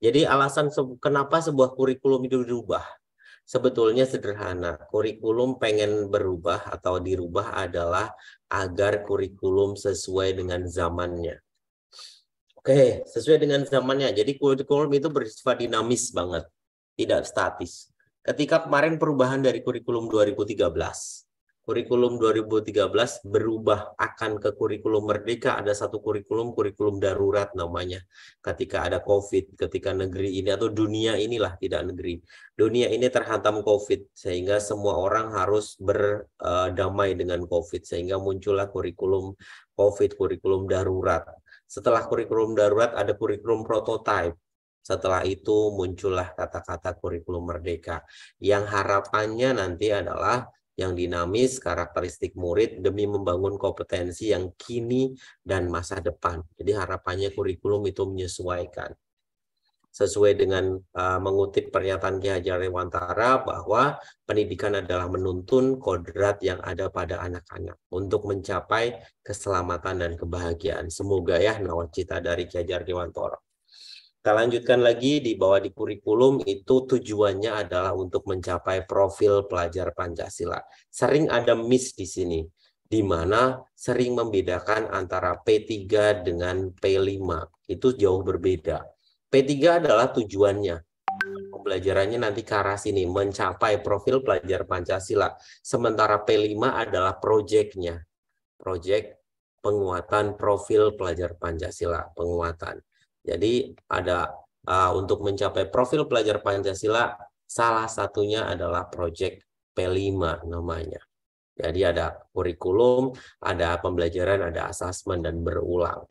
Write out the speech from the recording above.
Jadi alasan se kenapa sebuah kurikulum itu dirubah sebetulnya sederhana. Kurikulum pengen berubah atau dirubah adalah agar kurikulum sesuai dengan zamannya. Oke, sesuai dengan zamannya. Jadi kurikulum itu bersifat dinamis banget, tidak statis. Ketika kemarin perubahan dari kurikulum 2013, kurikulum 2013 berubah akan ke kurikulum merdeka ada satu kurikulum kurikulum darurat namanya ketika ada covid ketika negeri ini atau dunia inilah tidak negeri dunia ini terhantam covid sehingga semua orang harus berdamai eh, dengan covid sehingga muncullah kurikulum covid kurikulum darurat setelah kurikulum darurat ada kurikulum prototipe setelah itu muncullah kata-kata kurikulum merdeka yang harapannya nanti adalah yang dinamis, karakteristik murid demi membangun kompetensi yang kini dan masa depan. Jadi harapannya kurikulum itu menyesuaikan. Sesuai dengan uh, mengutip pernyataan Ki Hajar Dewantara bahwa pendidikan adalah menuntun kodrat yang ada pada anak-anak untuk mencapai keselamatan dan kebahagiaan. Semoga ya nawacita dari Ki Hajar Dewantara. Kita lanjutkan lagi di bawah di kurikulum itu tujuannya adalah untuk mencapai profil pelajar Pancasila. Sering ada miss di sini, di mana sering membedakan antara P3 dengan P5. Itu jauh berbeda. P3 adalah tujuannya. Pembelajarannya nanti ke arah sini, mencapai profil pelajar Pancasila. Sementara P5 adalah proyeknya. Proyek penguatan profil pelajar Pancasila, penguatan. Jadi ada uh, untuk mencapai profil pelajar Pancasila salah satunya adalah proyek P5 namanya. Jadi ada kurikulum, ada pembelajaran, ada asesmen dan berulang.